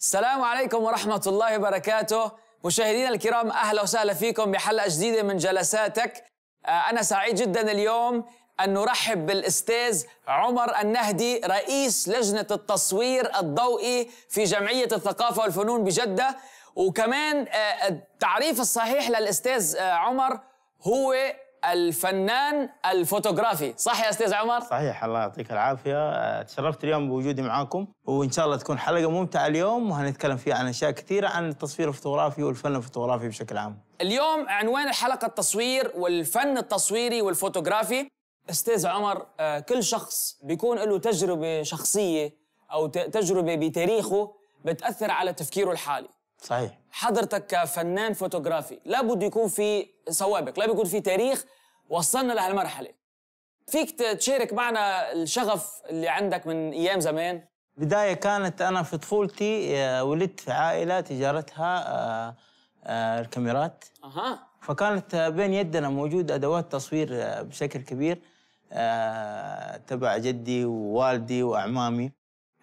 السلام عليكم ورحمة الله وبركاته مشاهدينا الكرام أهلا وسهلا فيكم بحلقة جديدة من جلساتك آه، أنا سعيد جدا اليوم أن نرحب بالأستاذ عمر النهدي رئيس لجنة التصوير الضوئي في جمعية الثقافة والفنون بجدة وكمان آه، التعريف الصحيح للأستاذ آه، عمر هو الفنان الفوتوغرافي صح يا استاذ عمر صحيح الله يعطيك العافيه تشرفت اليوم بوجودي معاكم وان شاء الله تكون حلقه ممتعه اليوم وهنتكلم فيها عن اشياء كثيره عن التصوير الفوتوغرافي والفن الفوتوغرافي بشكل عام اليوم عنوان الحلقه التصوير والفن التصويري والفوتوغرافي استاذ عمر آه، كل شخص بيكون له تجربه شخصيه او تجربه بتاريخه بتاثر على تفكيره الحالي صحيح حضرتك كفنان فوتوغرافي لابد يكون في سوابق لابد يكون في تاريخ وصلنا لهالمرحله فيك تشارك معنا الشغف اللي عندك من ايام زمان بدايه كانت انا في طفولتي آه، ولدت في عائله تجارتها آه، آه، الكاميرات اها فكانت بين يدنا موجود ادوات تصوير بشكل كبير تبع جدي ووالدي واعمامي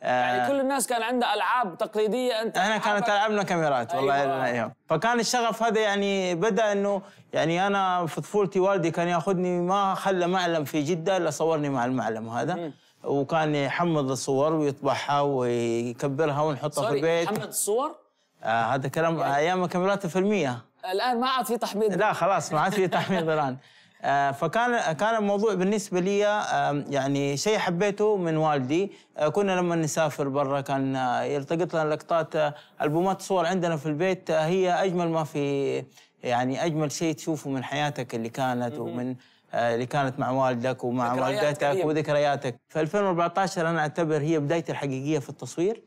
يعني آه، كل الناس كان عندها العاب تقليديه انت احنا كانت العابنا كاميرات والله أيوة. أيوة. فكان الشغف هذا يعني بدا انه يعني انا في طفولتي والدي كان ياخذني ما خلى معلم في جده الا صورني مع المعلم هذا م. وكان يحمض الصور ويطبعها ويكبرها ونحطها في البيت يحمض الصور؟ آه هذا كلام يعني... ايام الكاميرات الفيلميه الان ما عاد في تحميض لا خلاص ما عاد في تحميض الان آه، فكان كان الموضوع بالنسبه لي آه، يعني شيء حبيته من والدي آه، كنا لما نسافر برا كان يلتقط لنا لقطات البومات صور عندنا في البيت هي اجمل ما في يعني اجمل شيء تشوفه من حياتك اللي كانت ومن اللي كانت مع والدك ومع والدتك وذكرياتك في 2014 انا اعتبر هي بدايتي الحقيقيه في التصوير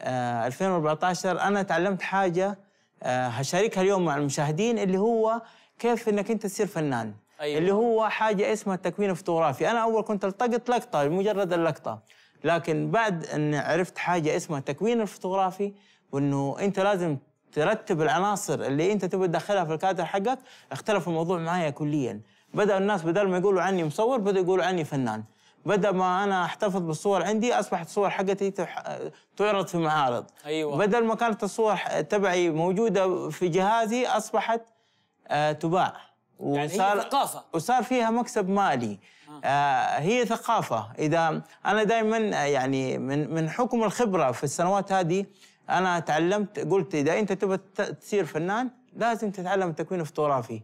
آه 2014 انا تعلمت حاجه هشاركها اليوم مع المشاهدين اللي هو كيف انك انت تصير فنان أيوة. اللي هو حاجه اسمها التكوين الفوتوغرافي انا اول كنت التقط لقطه مجرد اللقطه لكن بعد ان عرفت حاجه اسمها التكوين الفوتوغرافي وانه انت لازم ترتب العناصر اللي انت تبي تدخلها في الكادر حقك اختلف الموضوع معايا كليا بدا الناس بدل ما يقولوا عني مصور بدأوا يقولوا عني فنان بدا ما انا احتفظ بالصور عندي اصبحت الصور حقتي تعرض في معارض ايوه بدل ما كانت الصور تبعي موجوده في جهازي اصبحت آه، تباع يعني وصار يعني ثقافة وصار فيها مكسب مالي آه. آه هي ثقافة إذا أنا دائما آه، يعني من من حكم الخبرة في السنوات هذه أنا تعلمت قلت إذا أنت تبغى تصير فنان لازم تتعلم التكوين الفوتوغرافي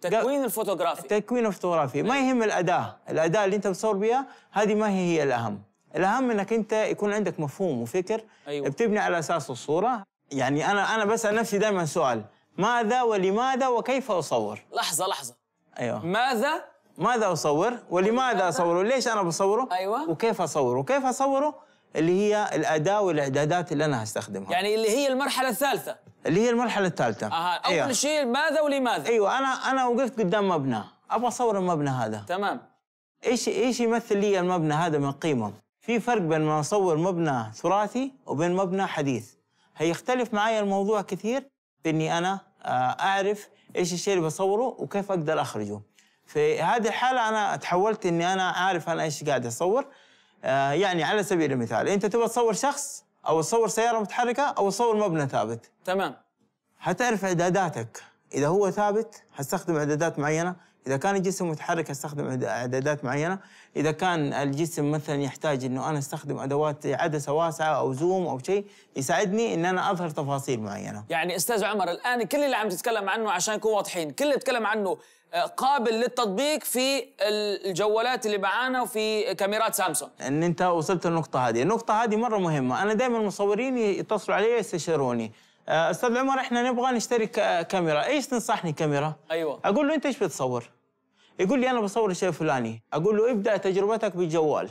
تكوين الفوتوغرافي التكوين الفوتوغرافي ما إيه. يهم الأداة الأداة اللي أنت بتصور بها هذه ما هي هي الأهم الأهم أنك أنت يكون عندك مفهوم وفكر أيوة. بتبني على أساسه الصورة يعني أنا أنا بسأل نفسي دائما سؤال ماذا ولماذا وكيف أصور لحظة لحظة أيوه ماذا ماذا أصور ولماذا أصوره ليش أنا بصوره أيوه وكيف أصوره وكيف أصوره اللي هي الأداة والإعدادات اللي أنا هستخدمها يعني اللي هي المرحلة الثالثة اللي هي المرحلة الثالثة أها أول أيوه. شيء ماذا ولماذا أيوه أنا أنا وقفت قدام مبنى أبغى أصور المبنى هذا تمام إيش إيش يمثل لي المبنى هذا من قيمة في فرق بين ما أصور مبنى تراثي وبين مبنى حديث هيختلف معي الموضوع كثير بإني أنا آه، اعرف ايش الشيء اللي بصوره وكيف اقدر اخرجه في هذه الحاله انا تحولت اني انا عارف انا ايش قاعد اصور آه، يعني على سبيل المثال انت تبغى تصور شخص او تصور سياره متحركه او تصور مبنى ثابت تمام حتعرف اعداداتك اذا هو ثابت حستخدم اعدادات معينه إذا كان الجسم متحرك أستخدم إعدادات معينة إذا كان الجسم مثلا يحتاج أنه أنا أستخدم أدوات عدسة واسعة أو زوم أو شيء يساعدني أن أنا أظهر تفاصيل معينة يعني أستاذ عمر الآن كل اللي عم تتكلم عنه عشان نكون واضحين كل اللي تكلم عنه آه، قابل للتطبيق في الجوالات اللي معانا وفي كاميرات سامسونج ان انت وصلت النقطه هذه النقطه هذه مره مهمه انا دائما المصورين يتصلوا علي يستشيروني آه، استاذ عمر احنا نبغى نشتري كاميرا ايش تنصحني كاميرا ايوه اقول له انت ايش بتصور يقول لي انا بصور الشيء الفلاني اقول له ابدا تجربتك بالجوال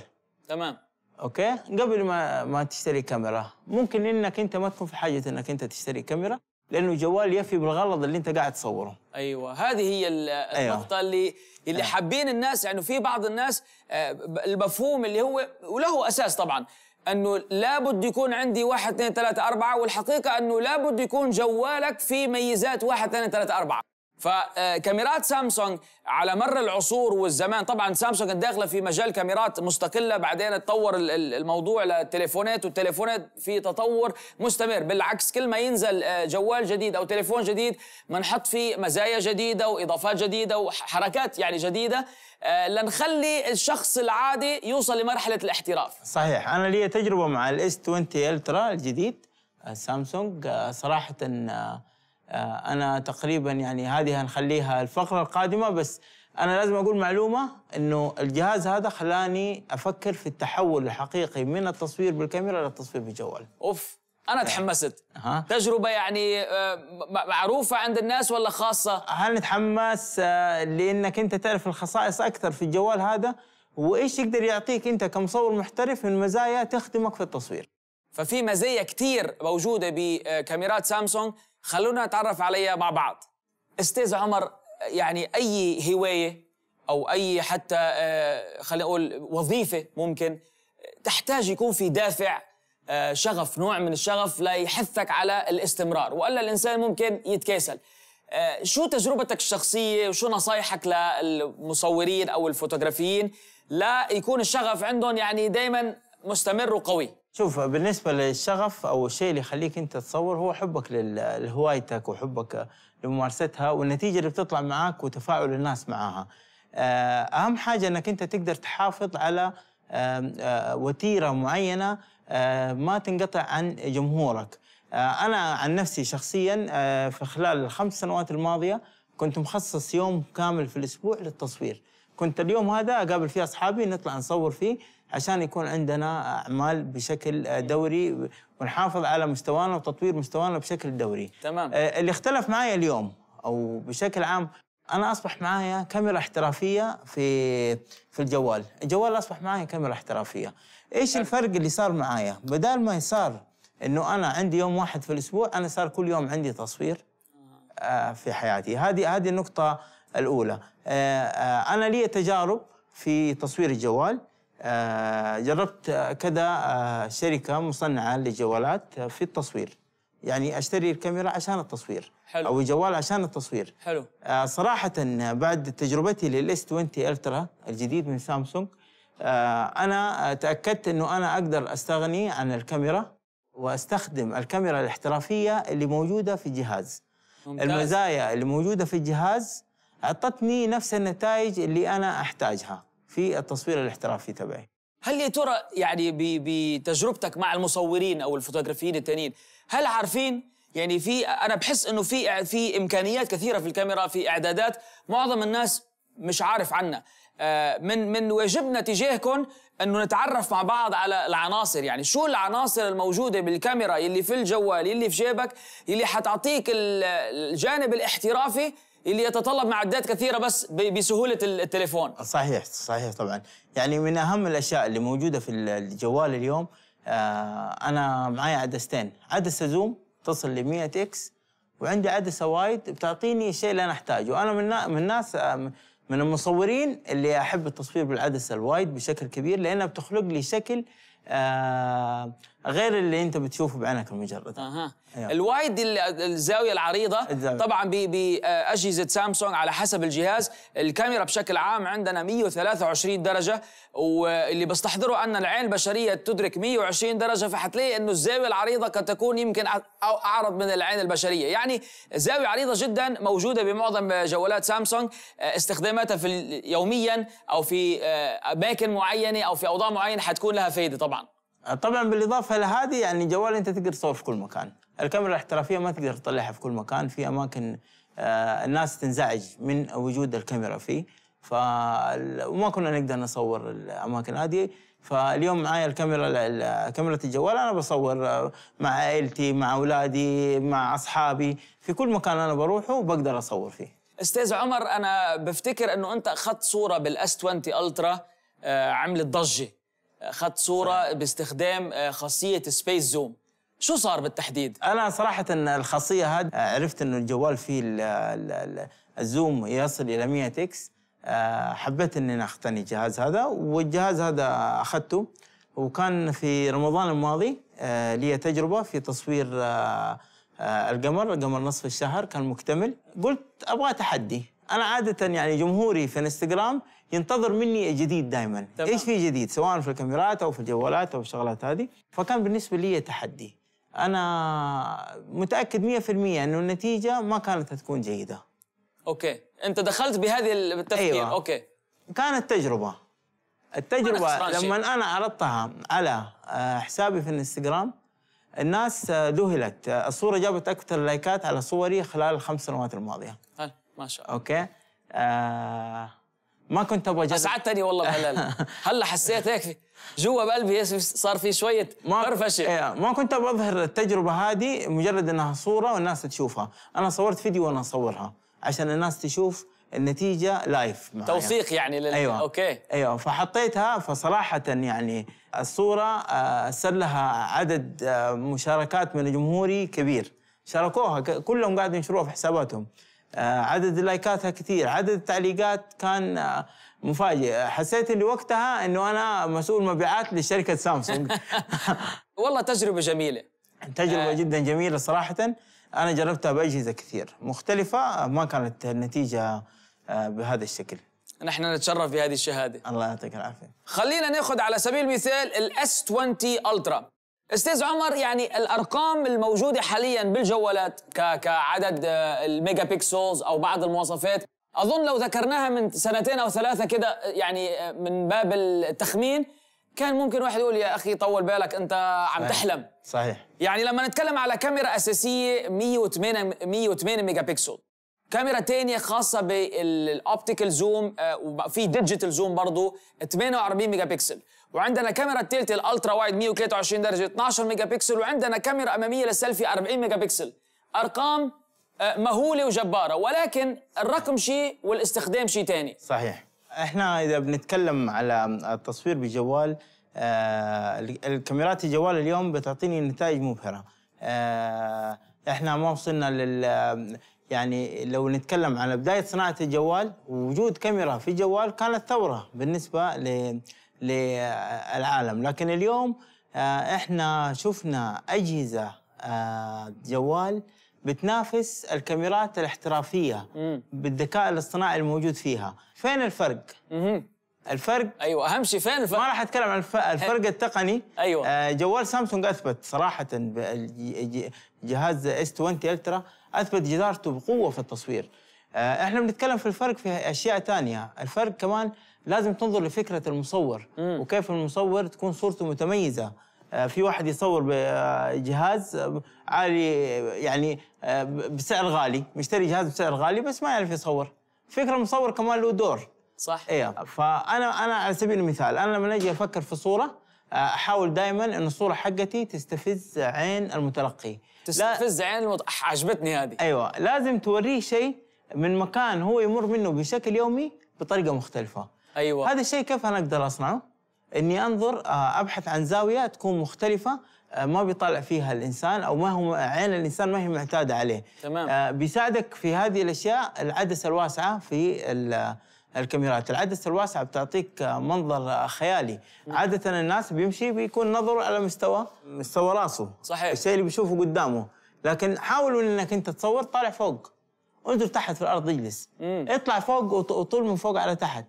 تمام اوكي قبل ما ما تشتري كاميرا ممكن انك انت ما تكون في حاجه انك انت تشتري كاميرا لانه الجوال يفي بالغلط اللي انت قاعد تصوره ايوه هذه هي أيوة. النقطه أيوة. اللي اللي أيوة. حابين الناس يعني في بعض الناس آه، المفهوم اللي هو وله اساس طبعا انه لا بد يكون عندي واحد اثنين ثلاثة أربعة والحقيقة انه لا لابد يكون جوالك في ميزات واحد اثنين ثلاثة أربعة فكاميرات سامسونج على مر العصور والزمان طبعا سامسونج داخله في مجال كاميرات مستقله بعدين تطور الموضوع للتليفونات والتليفونات في تطور مستمر بالعكس كل ما ينزل آه، جوال جديد او تليفون جديد بنحط فيه مزايا جديده واضافات جديده وحركات يعني جديده آه، لنخلي الشخص العادي يوصل لمرحله الاحتراف صحيح انا لي تجربه مع الاس 20 الترا الجديد آه، سامسونج صراحه آه، انا تقريبا يعني هذه هنخليها الفقره القادمه بس انا لازم اقول معلومه انه الجهاز هذا خلاني افكر في التحول الحقيقي من التصوير بالكاميرا للتصوير بالجوال اوف انا تحمست ها. تجربه يعني آه، معروفه عند الناس ولا خاصه هل نتحمس آه، لانك انت تعرف الخصائص اكثر في الجوال هذا وايش يقدر يعطيك انت كمصور محترف من مزايا تخدمك في التصوير ففي مزايا كثير موجوده بكاميرات سامسونج خلونا نتعرف عليها مع بعض استاذ عمر يعني اي هوايه او اي حتى آه، خلينا نقول وظيفه ممكن تحتاج يكون في دافع آه، شغف نوع من الشغف ليحثك على الاستمرار والا الانسان ممكن يتكاسل آه، شو تجربتك الشخصيه وشو نصايحك للمصورين او الفوتوغرافيين لا يكون الشغف عندهم يعني دائما مستمر وقوي شوف بالنسبه للشغف او الشيء اللي يخليك انت تصور هو حبك لهوايتك وحبك لممارستها والنتيجه اللي بتطلع معاك وتفاعل الناس معاها آه، اهم حاجه انك انت تقدر تحافظ على آه، آه، وتيره معينه ما تنقطع عن جمهورك انا عن نفسي شخصيا في خلال الخمس سنوات الماضيه كنت مخصص يوم كامل في الاسبوع للتصوير كنت اليوم هذا اقابل فيه اصحابي نطلع نصور فيه عشان يكون عندنا اعمال بشكل دوري ونحافظ على مستوانا وتطوير مستوانا بشكل دوري تمام آه، اللي اختلف معي اليوم او بشكل عام انا اصبح معايا كاميرا احترافيه في في الجوال الجوال اصبح معايا كاميرا احترافيه ايش الفرق اللي صار معايا بدال ما صار انه انا عندي يوم واحد في الاسبوع انا صار كل يوم عندي تصوير آه، في حياتي هذه هذه النقطه الاولى آه، انا لي تجارب في تصوير الجوال آه، جربت كذا آه، شركه مصنعه للجوالات في التصوير يعني اشتري الكاميرا عشان التصوير حلو او الجوال عشان التصوير حلو آه، صراحه بعد تجربتي للاس 20 الترا الجديد من سامسونج انا تاكدت انه انا اقدر استغني عن الكاميرا واستخدم الكاميرا الاحترافيه اللي موجوده في الجهاز ممتاز. المزايا اللي موجوده في الجهاز اعطتني نفس النتائج اللي انا احتاجها في التصوير الاحترافي تبعي هل يا ترى يعني بتجربتك مع المصورين او الفوتوغرافيين التانيين هل عارفين يعني في انا بحس انه في في امكانيات كثيره في الكاميرا في اعدادات معظم الناس مش عارف عنها آه، من من واجبنا تجاهكم انه نتعرف مع بعض على العناصر يعني شو العناصر الموجوده بالكاميرا اللي في الجوال اللي في جيبك اللي حتعطيك الجانب الاحترافي اللي يتطلب معدات كثيره بس بسهوله التليفون صحيح صحيح طبعا يعني من اهم الاشياء اللي موجوده في الجوال اليوم آه انا معي عدستين عدسه زوم تصل ل 100 اكس وعندي عدسه وايد بتعطيني الشيء اللي انا احتاجه انا من من الناس آه، من المصورين اللي احب التصوير بالعدسه الوايد بشكل كبير لانها بتخلق لي شكل آه غير اللي انت بتشوفه بعينك المجرده اها أيوة. الوايد الزاويه العريضه الزاوية. طبعا باجهزه آه، سامسونج على حسب الجهاز الكاميرا بشكل عام عندنا 123 درجه واللي بستحضره ان العين البشريه تدرك 120 درجه فحتلاقي انه الزاويه العريضه قد تكون يمكن اعرض من العين البشريه يعني زاويه عريضه جدا موجوده بمعظم جوالات سامسونج آه، استخداماتها في يوميا او في آه، اماكن معينه او في اوضاع معينه حتكون لها فائده طبعا طبعا بالاضافه لهذه يعني الجوال انت تقدر تصور في كل مكان الكاميرا الاحترافيه ما تقدر تطلعها في كل مكان في اماكن آه الناس تنزعج من وجود الكاميرا فيه ف وما كنا نقدر نصور الاماكن هذه فاليوم معايا الكاميرا كاميرا الجوال انا بصور آه، مع عائلتي مع اولادي مع اصحابي في كل مكان انا بروحه بقدر اصور فيه استاذ عمر انا بفتكر انه انت اخذت صوره بالاس 20 الترا آه، عملت ضجه خد صوره باستخدام آه، خاصيه سبيس زوم شو صار بالتحديد انا صراحه إن الخاصيه هذه آه، عرفت انه الجوال فيه الـ الـ الـ الزوم يصل الى 100 اكس آه، حبيت اني اقتني الجهاز هذا والجهاز هذا اخذته وكان في رمضان الماضي لي تجربه في تصوير القمر قمر نصف الشهر كان مكتمل قلت ابغى تحدي انا عاده يعني جمهوري في انستغرام ينتظر مني جديد دائما ايش في جديد سواء في الكاميرات او في الجوالات او الشغلات هذه فكان بالنسبه لي تحدي انا متاكد 100% انه النتيجه ما كانت تكون جيده اوكي انت دخلت بهذه التفكير أيوة. اوكي كانت تجربه التجربه لما شيء. انا عرضتها على آه، حسابي في الانستغرام الناس آه، ذهلت آه، الصوره جابت اكثر لايكات على صوري خلال الخمس سنوات الماضيه هل. ما شاء الله اوكي آه ما كنت ابغى اجرب اسعدتني والله بهلال هلا حسيت هيك جوا بقلبي صار في شويه فرفشه ما, إيه، ما كنت ابغى اظهر التجربه هذه مجرد انها صوره والناس تشوفها انا صورت فيديو وانا اصورها عشان الناس تشوف النتيجه لايف معايا. توثيق يعني لل... أيوة. اوكي ايوه فحطيتها فصراحه يعني الصوره صار آه، لها عدد آه، مشاركات من جمهوري كبير شاركوها كلهم قاعدين ينشروها في حساباتهم آه، عدد اللايكاتها كثير عدد التعليقات كان آه، مفاجئ حسيت اللي وقتها انه انا مسؤول مبيعات لشركه سامسونج والله تجربه جميله تجربه آه. جدا جميله صراحه انا جربتها باجهزه كثير مختلفه ما كانت النتيجه بهذا الشكل نحن نتشرف بهذه الشهاده الله يعطيك العافيه خلينا ناخذ على سبيل المثال الاس 20 الترا استاذ عمر يعني الارقام الموجوده حاليا بالجوالات كعدد آه، الميجا بيكسلز او بعض المواصفات اظن لو ذكرناها من سنتين او ثلاثه كده آه، يعني آه، من باب التخمين كان ممكن واحد يقول يا اخي طول بالك انت عم صحيح. تحلم صحيح يعني لما نتكلم على كاميرا اساسيه 108 108 ميجا بكسل كاميرا تانية خاصة بالاوبتيكال زوم وفي ديجيتال زوم برضه 48 ميجا بكسل وعندنا كاميرا الثالثة الالترا وايد 123 درجة 12 ميجا بكسل وعندنا كاميرا امامية للسيلفي 40 ميجا بكسل ارقام آه، مهولة وجبارة ولكن الرقم شيء والاستخدام شيء تاني صحيح احنا اذا بنتكلم على التصوير بالجوال آه الكاميرات الجوال اليوم بتعطيني نتائج مبهرة آه احنا ما وصلنا لل يعني لو نتكلم على بداية صناعة الجوال وجود كاميرا في الجوال كانت ثورة بالنسبة للعالم لكن اليوم آه، احنا شفنا أجهزة آه، جوال بتنافس الكاميرات الاحترافية بالذكاء الاصطناعي الموجود فيها فين الفرق؟ الفرق ايوه اهم شيء فين الفرق ما راح اتكلم عن الفرق أه. التقني ايوه آه جوال سامسونج اثبت صراحه جهاز اس 20 الترا اثبت جدارته بقوه في التصوير آه احنا بنتكلم في الفرق في اشياء ثانيه الفرق كمان لازم تنظر لفكره المصور مم. وكيف المصور تكون صورته متميزه آه، في واحد يصور بجهاز آه، عالي يعني بسعر غالي مشتري جهاز بسعر غالي بس ما يعرف يصور فكره المصور كمان له دور صح ايوه فانا انا على سبيل المثال انا لما اجي افكر في صوره احاول دائما ان الصوره حقتي تستفز عين المتلقي تستفز عين المت... عجبتني هذه ايوه لازم توريه شيء من مكان هو يمر منه بشكل يومي بطريقه مختلفه ايوه هذا الشيء كيف انا اقدر اصنعه اني انظر آه، ابحث عن زاويه تكون مختلفه آه، ما بيطلع فيها الانسان او ما هو عين الانسان ما هي معتاده عليه تمام آه، بيساعدك في هذه الاشياء العدسه الواسعه في الكاميرات العدسه الواسعه بتعطيك منظر خيالي عاده الناس بيمشي بيكون نظره على مستوى مستوى راسه صحيح الشيء اللي بيشوفه قدامه لكن حاولوا انك انت تصور طالع فوق انزل تحت في الارض اجلس اطلع فوق وطول من فوق على تحت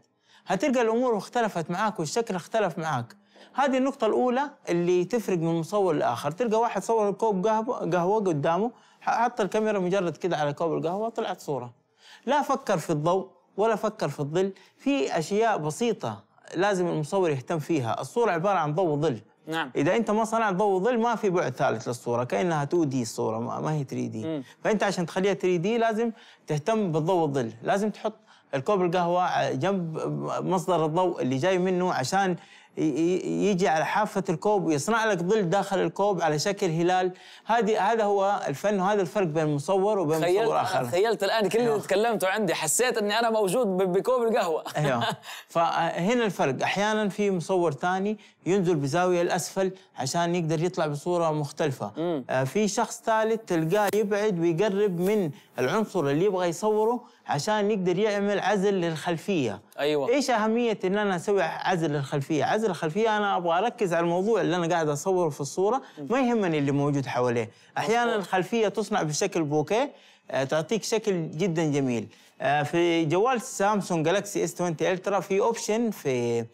هتلقى الامور اختلفت معاك والشكل اختلف معاك هذه النقطة الأولى اللي تفرق من مصور لآخر تلقى واحد صور كوب قهوة, قهوة قدامه حط الكاميرا مجرد كده على كوب القهوة طلعت صورة لا فكر في الضوء ولا فكر في الظل في أشياء بسيطة لازم المصور يهتم فيها الصورة عبارة عن ضوء وظل نعم اذا انت ما صنعت ضوء ظل ما في بعد ثالث للصوره كانها 2 دي الصوره ما هي 3 دي فانت عشان تخليها 3 دي لازم تهتم بالضوء الظل لازم تحط الكوب القهوه جنب مصدر الضوء اللي جاي منه عشان يجي على حافه الكوب ويصنع لك ظل داخل الكوب على شكل هلال هذه هذا هو الفن وهذا الفرق بين المصور وبين خيلت مصور اخر تخيلت الان كل اللي أيوه. تكلمت عندي حسيت اني انا موجود بكوب القهوه ايوه فهنا الفرق احيانا في مصور ثاني ينزل بزاويه لاسفل عشان يقدر يطلع بصوره مختلفه آه في شخص ثالث تلقاه يبعد ويقرب من العنصر اللي يبغى يصوره عشان يقدر يعمل عزل للخلفيه ايوه ايش اهميه ان انا اسوي عزل للخلفيه عزل الخلفيه انا ابغى اركز على الموضوع اللي انا قاعد اصوره في الصوره ما يهمني اللي موجود حواليه احيانا الخلفيه تصنع بشكل بوكيه آه، تعطيك شكل جدا جميل آه، في جوال سامسونج جالكسي اس 20 الترا في اوبشن في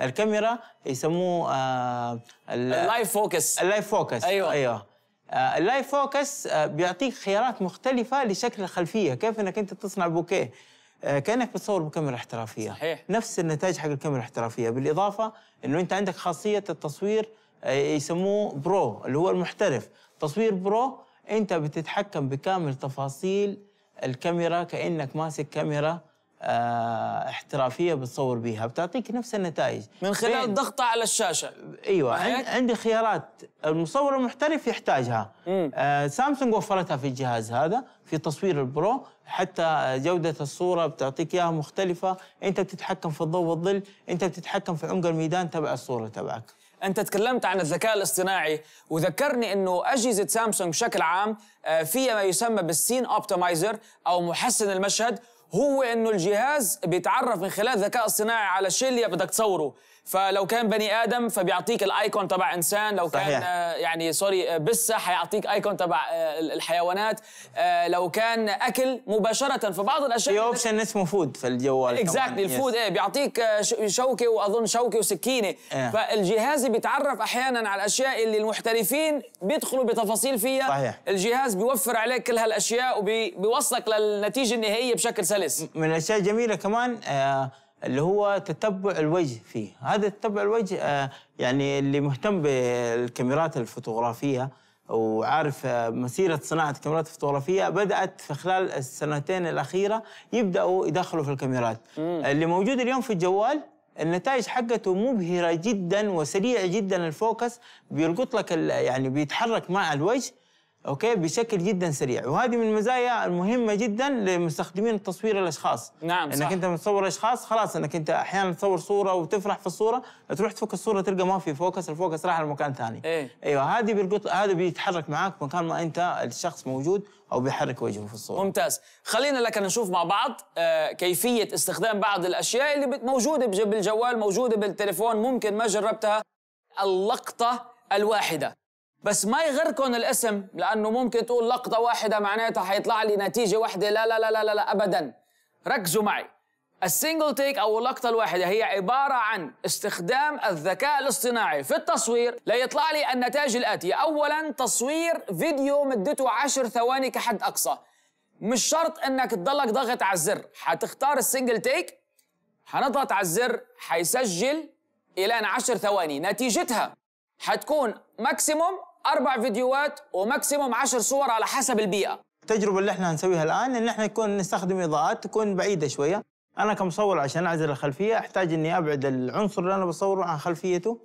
الكاميرا يسموه آه، اللايف فوكس اللايف فوكس ايوه ايوه آه، اللايف فوكس آه، بيعطيك خيارات مختلفة لشكل الخلفية كيف انك انت تصنع بوكيه كانك بتصور بكاميرا احترافية صحيح نفس النتائج حق الكاميرا الاحترافية بالاضافة انه انت عندك خاصية التصوير يسموه برو اللي هو المحترف تصوير برو انت بتتحكم بكامل تفاصيل الكاميرا كانك ماسك كاميرا آه، احترافيه بتصور بيها بتعطيك نفس النتائج من خلال ضغطة على الشاشه ايوه عند عندي خيارات المصور المحترف يحتاجها آه سامسونج وفرتها في الجهاز هذا في تصوير البرو حتى جوده الصوره بتعطيك اياها مختلفه انت بتتحكم في الضوء والظل انت بتتحكم في عمق الميدان تبع الصوره تبعك انت تكلمت عن الذكاء الاصطناعي وذكرني انه اجهزه سامسونج بشكل عام آه، فيها ما يسمى بالسين اوبتمايزر او محسن المشهد هو انه الجهاز بيتعرف من خلال الذكاء الصناعي على الشيء اللي بدك تصوره فلو كان بني ادم فبيعطيك الايكون تبع انسان لو صحيح. كان آه، يعني سوري آه، بسه حيعطيك ايكون تبع آه، الحيوانات لو كان اكل مباشره فبعض الاشياء في اوبشن اسمه فود في الجوال اكزاكتلي الفود ايه بيعطيك شوكه واظن شوكه وسكينه إيه. فالجهاز بيتعرف احيانا على الاشياء اللي المحترفين بيدخلوا بتفاصيل فيها صحيح. الجهاز بيوفر عليك كل هالاشياء وبيوصلك للنتيجه النهائيه بشكل سلس من الاشياء الجميله كمان آه اللي هو تتبع الوجه فيه هذا تتبع الوجه آه، يعني اللي مهتم بالكاميرات الفوتوغرافية وعارف آه، مسيرة صناعة الكاميرات الفوتوغرافية بدأت في خلال السنتين الأخيرة يبدأوا يدخلوا في الكاميرات مم. اللي موجود اليوم في الجوال النتائج حقته مبهرة جدا وسريع جدا الفوكس بيلقط لك يعني بيتحرك مع الوجه اوكي بشكل جدا سريع وهذه من المزايا المهمه جدا لمستخدمين التصوير الاشخاص نعم انك صح. انت متصور اشخاص خلاص انك انت احيانا تصور صوره وتفرح في الصوره تروح تفك الصوره تلقى ما في فوكس الفوكس راح لمكان ثاني إيه؟ ايوه هذه بالقط هذا بيتحرك معك مكان ما انت الشخص موجود او بيحرك وجهه في الصوره ممتاز خلينا لك نشوف مع بعض آه، كيفيه استخدام بعض الاشياء اللي موجوده بالجوال موجوده بالتليفون ممكن ما جربتها اللقطه الواحده بس ما يغركم الاسم لانه ممكن تقول لقطه واحده معناتها حيطلع لي نتيجه واحده لا لا لا لا لا, لا ابدا ركزوا معي السنجل تيك او اللقطه الواحده هي عباره عن استخدام الذكاء الاصطناعي في التصوير ليطلع لي النتائج الاتيه اولا تصوير فيديو مدته 10 ثواني كحد اقصى مش شرط انك تضلك ضاغط على الزر حتختار السنجل تيك حنضغط على الزر حيسجل الى 10 ثواني نتيجتها حتكون ماكسيموم اربع فيديوهات وماكسيموم عشر صور على حسب البيئه التجربه اللي احنا هنسويها الان ان احنا نكون نستخدم اضاءات تكون بعيده شويه انا كمصور عشان اعزل الخلفيه احتاج اني ابعد العنصر اللي انا بصوره عن خلفيته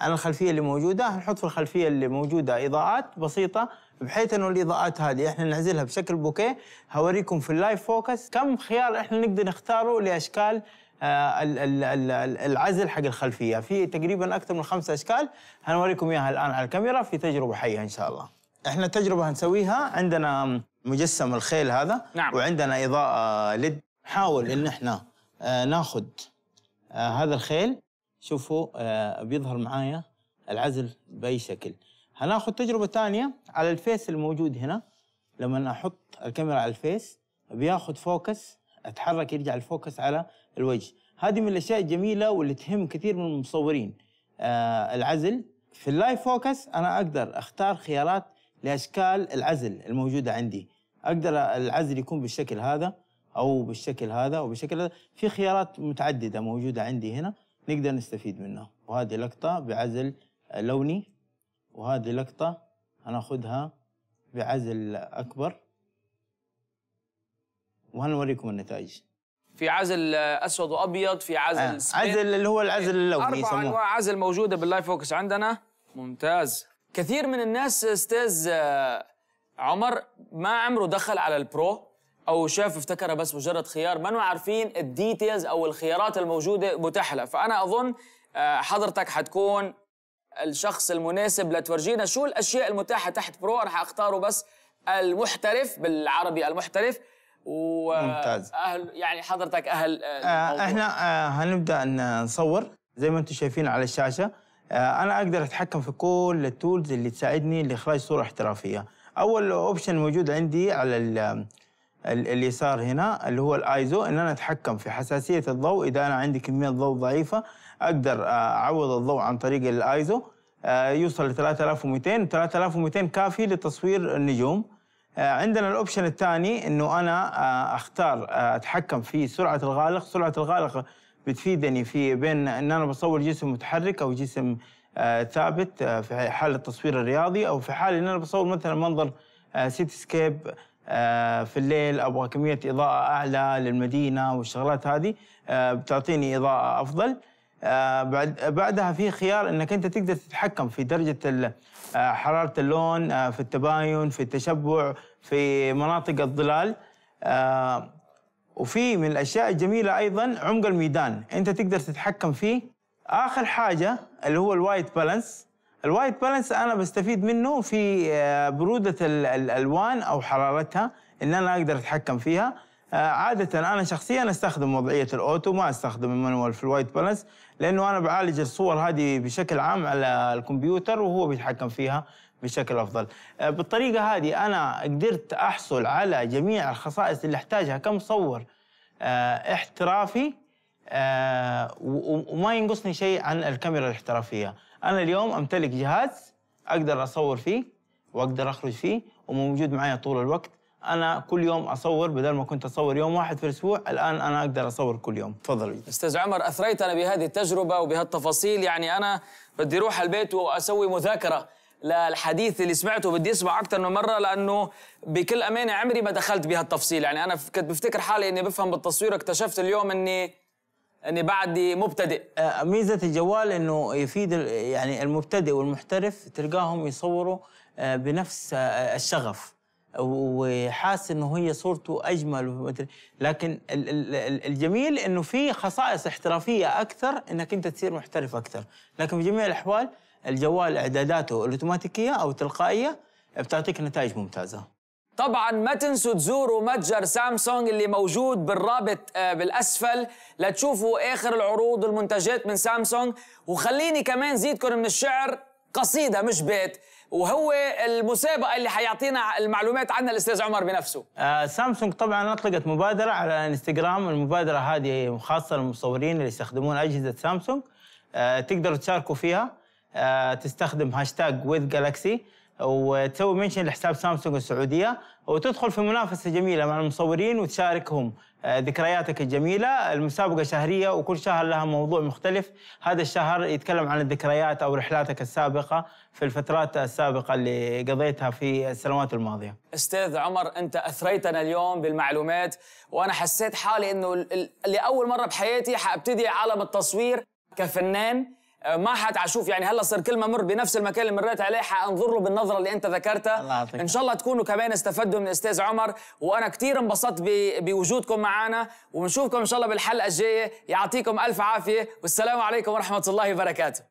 عن الخلفيه اللي موجوده هنحط في الخلفيه اللي موجوده اضاءات بسيطه بحيث انه الاضاءات هذه احنا نعزلها بشكل بوكيه هوريكم في اللايف فوكس كم خيار احنا نقدر نختاره لاشكال آه، العزل حق الخلفيه في تقريبا اكثر من خمسة اشكال هنوريكم اياها الان على الكاميرا في تجربه حيه ان شاء الله احنا تجربه هنسويها عندنا مجسم الخيل هذا نعم. وعندنا اضاءه ليد نحاول ان احنا آه، ناخذ آه، هذا الخيل شوفوا بيظهر معايا العزل باي شكل هناخذ تجربه ثانيه على الفيس الموجود هنا لما احط الكاميرا على الفيس بياخذ فوكس اتحرك يرجع الفوكس على الوجه هذه من الاشياء الجميله واللي تهم كثير من المصورين آه العزل في اللايف فوكس انا اقدر اختار خيارات لاشكال العزل الموجوده عندي اقدر العزل يكون بالشكل هذا او بالشكل هذا او بالشكل هذا في خيارات متعدده موجوده عندي هنا نقدر نستفيد منها وهذه لقطه بعزل لوني وهذه لقطه هناخذها بعزل اكبر وهنوريكم النتائج في عزل اسود وابيض في عزل آه. عزل اللي هو العزل اللوني اربع انواع عزل موجوده باللايف فوكس عندنا ممتاز كثير من الناس استاذ آه، عمر ما عمره دخل على البرو او شاف افتكرها بس مجرد خيار ما عارفين الديتيلز او الخيارات الموجوده متاحه له فانا اظن آه، حضرتك حتكون الشخص المناسب لتورجينا شو الاشياء المتاحه تحت برو انا حاختاره بس المحترف بالعربي المحترف ممتاز اهل يعني حضرتك اهل آه, آه، احنا آه هنبدا نصور زي ما انتم شايفين على الشاشه آه انا اقدر اتحكم في كل التولز اللي تساعدني لاخراج صوره احترافيه اول اوبشن موجود عندي على ال اليسار هنا اللي هو الايزو ان انا اتحكم في حساسيه الضوء اذا انا عندي كميه ضوء ضعيفه اقدر آه، اعوض الضوء عن طريق الايزو آه، يوصل ل 3200 3200 كافي لتصوير النجوم آه، عندنا الاوبشن الثاني انه انا آه، اختار آه، اتحكم في سرعه الغالق، سرعه الغالق بتفيدني في بين ان انا بصور جسم متحرك او جسم ثابت في حال التصوير الرياضي او في حال ان انا بصور مثلا منظر سيتي سكيب في الليل ابغى كميه اضاءه اعلى للمدينه والشغلات هذه بتعطيني اضاءه افضل آه، بعد بعدها في خيار انك انت تقدر تتحكم في درجه آه، حراره اللون آه، في التباين في التشبع في مناطق الظلال وفي من الاشياء الجميله ايضا عمق الميدان انت تقدر تتحكم فيه اخر حاجه اللي هو الوايت بالانس الوايت بالانس انا بستفيد منه في بروده الالوان او حرارتها ان انا اقدر اتحكم فيها عادة أنا شخصيا أستخدم وضعية الأوتو ما أستخدم المانوال في الوايت بالانس لانه انا بعالج الصور هذه بشكل عام على الكمبيوتر وهو بيتحكم فيها بشكل افضل آه، بالطريقه هذه انا قدرت احصل على جميع الخصائص اللي احتاجها كمصور آه، احترافي آه، وما ينقصني شيء عن الكاميرا الاحترافيه انا اليوم امتلك جهاز اقدر اصور فيه واقدر اخرج فيه وموجود معايا طول الوقت انا كل يوم اصور بدل ما كنت اصور يوم واحد في الاسبوع الان انا اقدر اصور كل يوم تفضل استاذ عمر اثريتنا بهذه التجربه وبهالتفاصيل يعني انا بدي اروح البيت واسوي مذاكره للحديث اللي سمعته بدي اسمع اكثر من مره لانه بكل امانه عمري ما دخلت بهالتفصيل يعني انا كنت بفتكر حالي اني بفهم بالتصوير اكتشفت اليوم اني اني بعدي مبتدئ آه، ميزه الجوال انه يفيد يعني المبتدئ والمحترف تلقاهم يصوروا آه، بنفس آه، الشغف وحاس انه هي صورته اجمل لكن الجميل انه في خصائص احترافيه اكثر انك انت تصير محترف اكثر لكن في جميع الاحوال الجوال اعداداته الاوتوماتيكيه او التلقائيه بتعطيك نتائج ممتازه طبعا ما تنسوا تزوروا متجر سامسونج اللي موجود بالرابط آه، بالاسفل لتشوفوا اخر العروض والمنتجات من سامسونج وخليني كمان زيدكم من الشعر قصيده مش بيت وهو المسابقه اللي حيعطينا المعلومات عنها الاستاذ عمر بنفسه آه سامسونج طبعا اطلقت مبادره على انستغرام المبادره هذه خاصه للمصورين اللي يستخدمون اجهزه سامسونج آه تقدروا تشاركوا فيها آه تستخدم هاشتاج ويز جالكسي وتسوي منشن لحساب سامسونج السعوديه آه وتدخل في منافسه جميله مع المصورين وتشاركهم آه، ذكرياتك الجميله، المسابقه شهريه وكل شهر لها موضوع مختلف، هذا الشهر يتكلم عن الذكريات او رحلاتك السابقه في الفترات السابقه اللي قضيتها في السنوات الماضيه. استاذ عمر انت اثريتنا اليوم بالمعلومات وانا حسيت حالي انه لاول مره بحياتي حابتدي عالم التصوير كفنان آه، ما حتعشوف يعني هلا صار كل ما مر بنفس المكان اللي مريت عليه حانظر له بالنظره اللي انت ذكرتها الله ان شاء الله تكونوا كمان استفدوا من استاذ عمر وانا كثير انبسطت بوجودكم معنا ونشوفكم ان شاء الله بالحلقه الجايه يعطيكم الف عافيه والسلام عليكم ورحمه الله وبركاته